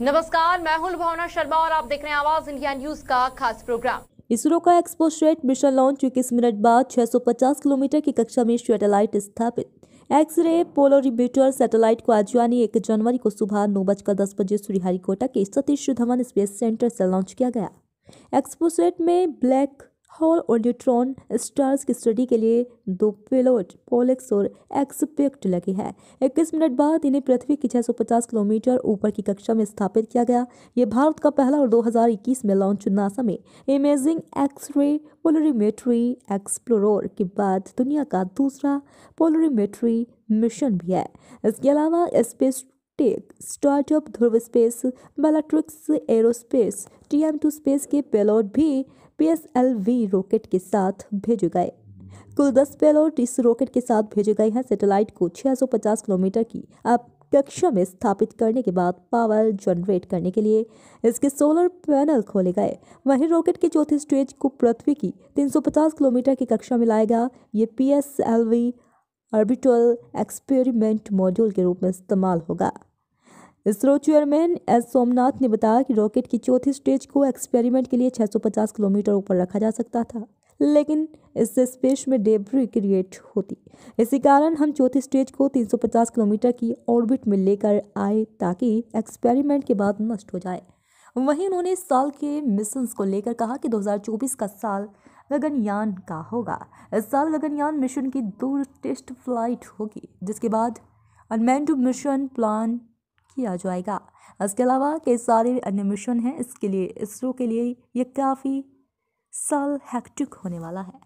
नमस्कार मैं हूं भावना शर्मा और आप देख रहे हैं आवाज इंडिया न्यूज का खास प्रोग्राम इसरो का एक्सपोस्ट्रेट मिशन लॉन्च इक्कीस मिनट बाद 650 किलोमीटर की कक्षा में सैटेलाइट स्थापित एक्सरे पोलोरिबीटर सैटेलाइट को आज यानी एक जनवरी को सुबह नौ बजकर दस बजे श्रीहरिकोटा के सतीश धवन स्पेस सेंटर से लॉन्च किया गया एक्सपोस्ट्रेट में ब्लैक हॉल और न्यूट्रॉन स्टार्स की स्टडी के लिए दो पेलोट पोलिक्स और एक्सपेक्ट लगे हैं इक्कीस मिनट बाद इन्हें पृथ्वी की 650 किलोमीटर ऊपर की कक्षा में स्थापित किया गया ये भारत का पहला और 2021 में लॉन्च नासा में इमेजिंग एक्सरे पोलरीमेट्री एक्सप्लोर के बाद दुनिया का दूसरा पोलरीमेट्री मिशन भी है इसके अलावा space tech startup Dhruva space Bellatrix aerospace T M two space के पेलोड भी P S L V rocket के साथ भेजे गए कुल दस पेलोड इस रॉकेट के साथ भेजे गए हैं सैटेलाइट को 650 किलोमीटर की अब कक्षा में स्थापित करने के बाद पावर जनरेट करने के लिए इसके सोलर पैनल खोले गए वहीं रॉकेट के चौथे स्टेज को पृथ्वी की 350 किलोमीटर की कक्षा में लाएगा ये P S L V orbital experiment module के रूप में इस्तेमाल होगा इसरो चेयरमैन एस सोमनाथ ने बताया कि रॉकेट की चौथी स्टेज को एक्सपेरिमेंट के लिए 650 किलोमीटर ऊपर रखा जा सकता था लेकिन इससे स्पेस में डेब्री क्रिएट होती इसी कारण हम चौथी स्टेज को 350 किलोमीटर की ऑर्बिट में लेकर आए ताकि एक्सपेरिमेंट के बाद नष्ट हो जाए वहीं उन्होंने इस साल के मिशंस को लेकर कहा कि 2024 का साल गगनयान का होगा इस साल गगनयान मिशन की दो टेस्ट फ्लाइट होगी जिसके बाद अनमैंड मिशन प्लान किया जाएगा इसके अलावा कई सारे अन्य मिशन हैं इसके लिए इसरो के लिए ये काफ़ी साल हैक्टिक होने वाला है